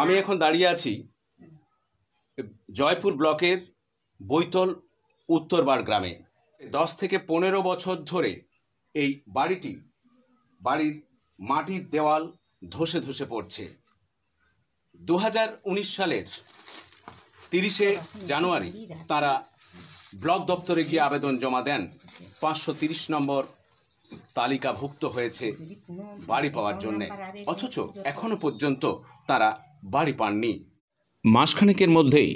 আমি এখন দাঁড়িয়ে আছি জয়পুর ব্লকের বৈতল উত্তরবার গ্রামে দশ থেকে পনেরো বছর ধরে এই বাড়িটি বাড়ির মাটির দেওয়াল ধসে ধসে পড়ছে দু সালের তিরিশে জানুয়ারি তারা ব্লক দপ্তরে গিয়ে আবেদন জমা দেন পাঁচশো তিরিশ নম্বর তালিকাভুক্ত হয়েছে বাড়ি পাওয়ার জন্যে অথচ এখনও পর্যন্ত তারা বাড়ি পাননি মাসখানেকের মধ্যেই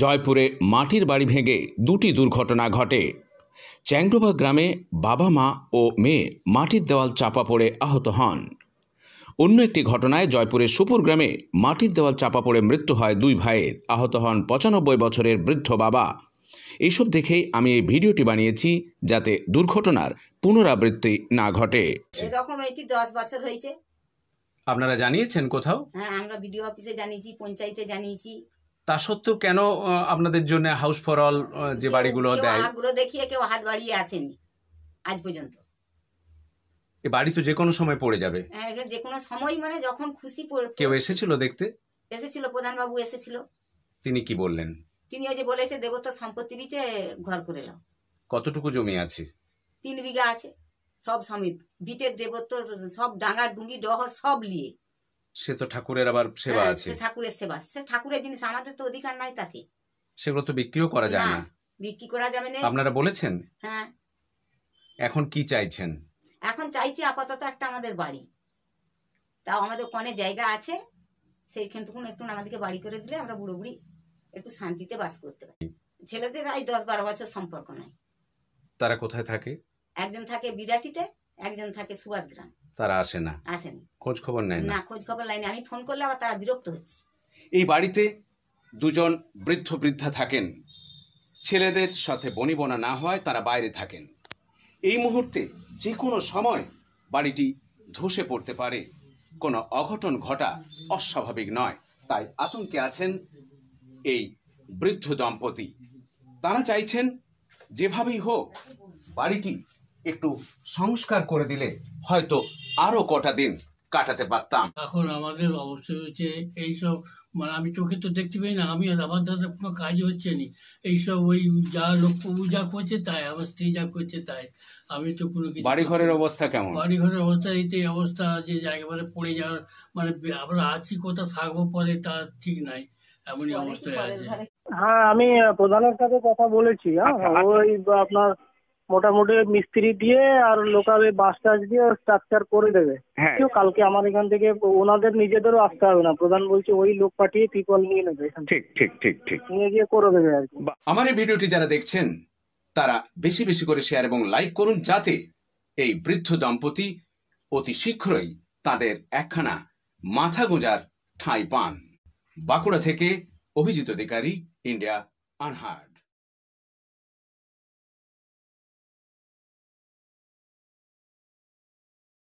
জয়পুরে মাটির বাড়ি ভেঙে দুটি দুর্ঘটনা ঘটে চ্যাংডোবা গ্রামে বাবা মা ও মেয়ে মাটির দেওয়াল চাপা পড়ে আহত হন অন্য একটি ঘটনায় জয়পুরের সুপুর গ্রামে মাটির দেওয়াল চাপা পড়ে মৃত্যু হয় দুই ভাইয়ের আহত হন পঁচানব্বই বছরের বৃদ্ধ বাবা এইসব দেখেই আমি এই ভিডিওটি বানিয়েছি যাতে দুর্ঘটনার পুনরাবৃত্তি না ঘটে এরকম এটি দশ বছর হয়েছে আপনারা জানিয়েছেন কোথাও হ্যাঁ আমরা বিডিও অফিসে জানিয়েছি পঞ্চায়েতে জানিয়েছি তা সত্ত্বেও কেন আপনাদের জন্য হাউস ফর অল যে বাড়িগুলো দেয় আগ্রহ দেখিয়ে কেউ হাত বাড়িয়ে আসেনি আজ পর্যন্ত এ বাড়ি তো যে কোনো সময় পড়ে যাবে হ্যাঁ যে কোনো সময় মানে যখন খুশি কেউ এসেছিল দেখতে এসেছিল প্রধানবাবু এসেছিল তিনি কি বললেন তিনি ওই যে বলেছে দেবতা সম্পত্তি বিচে ঘর করে নাও কতটুকু জমি আছে তিন বিঘা আছে সব সমীপ বিটের দেবত্ব সব ডাঙ্গা ডুঙ্গি ডহ সব নিয়ে সে তো ঠাকুরের আবার সেবা হ্যাঁ, আছে ঠাকুরের সেবা সে ঠাকুরের জিনিস আমাদের তো অধিকার নাই তাতে সেগুলো তো বিক্রিও করা যায় না বিক্রি করা যাবে না আপনারা বলেছেন হ্যাঁ এখন কি চাইছেন এখন চাইছি আপাতত একটা আমাদের বাড়ি তাও আমাদের কনে জায়গা আছে সেইখানটুকু একটু আমাদেরকে বাড়ি করে দিলে আমরা বুড়ো বুড়ি একটু শান্তিতে বাস করতে পারি ছেলেদের আজ দশ বারো বছর সম্পর্ক নাই তারা কোথায় থাকে একজন থাকে বিরাটিতে একজন থাকে সুভাষ গ্রাম তারা আসে না আসেন খোঁজ খবর নেয় না খোঁজ খবর লাইনে আমি ফোন করলে আবার তারা বিরক্ত হচ্ছে এই বাড়িতে দুজন বৃদ্ধ বৃদ্ধা থাকেন ছেলেদের সাথে বনিবনা না হয় তারা বাইরে থাকেন এই মুহূর্তে যে কোনো সময় বাড়িটি ধসে পড়তে পারে কোনো অঘটন ঘটা অস্বাভাবিক নয় তাই আতঙ্কে আছেন এই বৃদ্ধ দম্পতি তারা চাইছেন যেভাবেই হোক বাড়িটি একটু সংস্কার করে দিলে হয়তো আরো কটা দিন কাটাতে পারতাম এখন আমাদের অবশ্যই হচ্ছে এইসব মানে আমি চোখে তো দেখতে পাই না আমি আমার দাদা কোনো কাজ হচ্ছে না এইসব ওই যা লোক যা করছে তাই আমার স্ত্রী যা করছে তাই আমি তো কোনো কিছু বাড়ি ঘরের অবস্থা কেমন বাড়ি ঘরের অবস্থা এইতে অবস্থা যে জায়গা মানে পড়ে যাওয়ার মানে আমরা আছি কোথাও থাকবো পরে তা ঠিক নাই এমনই অবস্থায় আছে হ্যাঁ আমি প্রধানের সাথে কথা বলেছি হ্যাঁ আচ্ছা, আচ্ছা। ওই আপনার মোটামুটি মিস্ত্রি দিয়ে আর লোকাল বাস টাস দিয়ে স্ট্রাকচার করে দেবে হ্যাঁ। কালকে আমার এখান থেকে ওনাদের নিজেদেরও আসতে হবে না প্রধান বলছে ওই লোক পাঠিয়ে পিপল নিয়ে নেবে ঠিক ঠিক ঠিক ঠিক নিয়ে গিয়ে করে দেবে আর কি আমার এই ভিডিওটি যারা দেখছেন তারা বেশি বেশি করে শেয়ার এবং লাইক করুন যাতে এই বৃদ্ধ দম্পতি অতি শীঘ্রই তাদের একখানা মাথা গোঁজার ঠাঁই পান বাঁকুড়া থেকে অভিজিৎ অধিকারী ইন্ডিয়া আনহার্ড